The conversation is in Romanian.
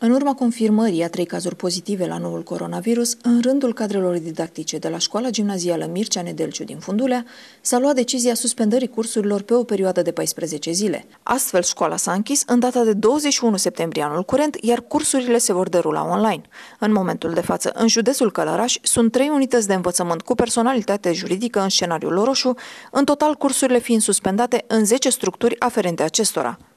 În urma confirmării a trei cazuri pozitive la noul coronavirus, în rândul cadrelor didactice de la școala gimnazială Mircea Nedelciu din Fundulea, s-a luat decizia suspendării cursurilor pe o perioadă de 14 zile. Astfel, școala s-a închis în data de 21 septembrie anul curent, iar cursurile se vor derula online. În momentul de față, în județul Călăraș, sunt trei unități de învățământ cu personalitate juridică în scenariul roșu, în total cursurile fiind suspendate în 10 structuri aferente acestora.